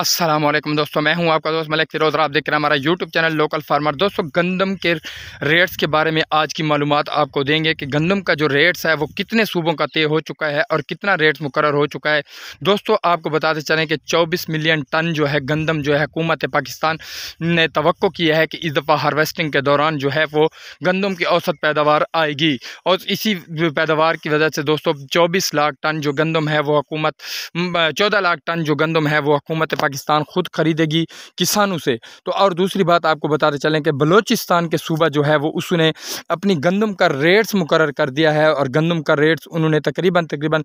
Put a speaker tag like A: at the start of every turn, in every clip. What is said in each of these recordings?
A: अस्सलाम वालेकुम दोस्तों मैं हूं आपका दोस्त मलिक फिरोज आप देख रहे हैं हमारा यूट्यूब चैनल लोकल फार्मर दोस्तों गंदम के रेट्स के बारे में आज की मालूम आपको देंगे कि गंदम का जो रेट्स है वो कितने सूबों का तय हो चुका है और कितना रेट्स मुकर हो चुका है दोस्तों आपको बताते चलें कि चौबीस मिलियन टन जो है गंदम जो है हुकूमत पाकिस्तान ने तो किया है कि इस दफ़ा हारवेस्टिंग के दौरान जो है वो गंदम की औसत पैदावार आएगी और इसी पैदावार की वजह से दोस्तों चौबीस लाख टन जो गंदम है वो हुकूमत चौदह लाख टन जो गंदम है वो हकूमत पाकिस्तान खुद खरीदेगी किसानों से तो और दूसरी बात आपको बताते चलें कि बलोचिस्तान के सूबा जो है वो उसने अपनी गंदम का रेट्स मुकर कर दिया है और गंदम का रेट्स उन्होंने तकरीबन तकरीबन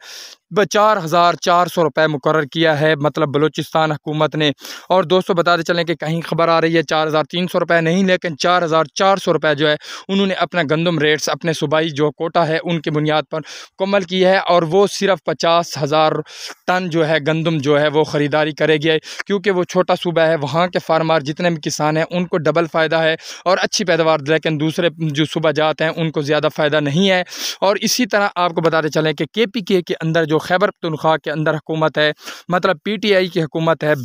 A: चार हज़ार चार सौ रुपये मुकर किया है मतलब बलोचिस्तान हुकूमत ने और दोस्तों बताते चलें कि कहीं खबर आ रही है चार हज़ार तीन सौ रुपये नहीं लेकिन चार हज़ार चार सौ रुपये जो है उन्होंने अपना गंदम रेट्स अपने सूबाई जो कोटा है उनकी बुनियाद पर मुकम्मल की है और वो सिर्फ पचास हज़ार टन जो है गंदम जो है वो ख़रीदारी करेगी क्योंकि वो छोटा सूबा है वहाँ के फार्मर जितने भी किसान हैं उनको डबल फ़ायदा है और अच्छी पैदावार लेकिन दूसरे जो सूबा जात हैं उनको ज़्यादा फ़ायदा नहीं है और इसी तरह आपको बताते चलें कि के पी के अंदर जो खैबर पतनख्वा के अंदर हुकूमत है मतलब पी टी आई की हुकूमत है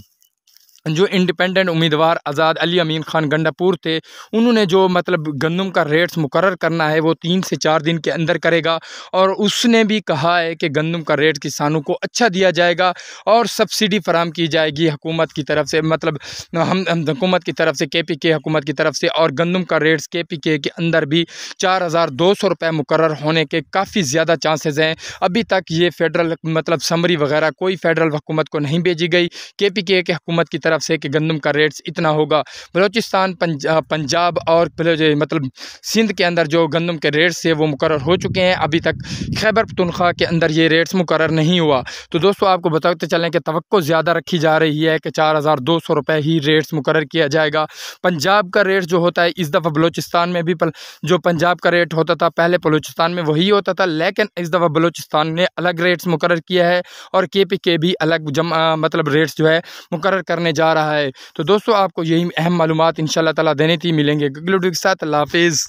A: जो इंडिपेंडेंट उम्मीदवार आज़ाद अली अमीन ख़ान गंडापुर थे उन्होंने जो मतलब गंदम का रेट्स मुकर करना है वो तीन से चार दिन के अंदर करेगा और उसने भी कहा है कि गंदम का रेट किसानों को अच्छा दिया जाएगा और सब्सिडी फराम की जाएगी हुकूमत की तरफ से मतलब हम हुकूमत की तरफ से के पी के हकूमत की तरफ से और गंदम का रेट्स के पी के के अंदर भी चार हज़ार दो सौ रुपये मुकर होने के काफ़ी ज़्यादा चांसेज़ हैं अभी तक ये फेडरल मतलब समरी वगैरह कोई फेडरल हुकूमत को नहीं भेजी गई के पी के हकूमत की तरफ तरफ से कि गंदम का रेट्स इतना होगा बलोचिस्तान पंजा, पंजाब और मतलब सिंध के अंदर जो गंदम के रेट्स है वो मुकर हो चुके हैं अभी तक खैबर पतनख्वा के अंदर ये रेट्स मुकर नहीं हुआ तो दोस्तों आपको बताते चलें कि तो ज़्यादा रखी जा रही है कि चार हज़ार दो सौ रुपये ही रेट्स मुकर किया जाएगा पंजाब का रेट जो होता है इस दफ़ा बलोचिस्तान में भी पल, जो पंजाब का रेट होता था पहले बलोचिस्तान में वही होता था लेकिन इस दफ़ा बलोचिस्तान ने अलग रेट्स मुकर किया है और के पी के भी अलग जम आ, मतलब रेट्स जो है मुकर करने जा रहा है तो दोस्तों आपको यही अहम मालूम इन तला देने थी मिलेंगे अगले के साथ अल्लाह हाफिज़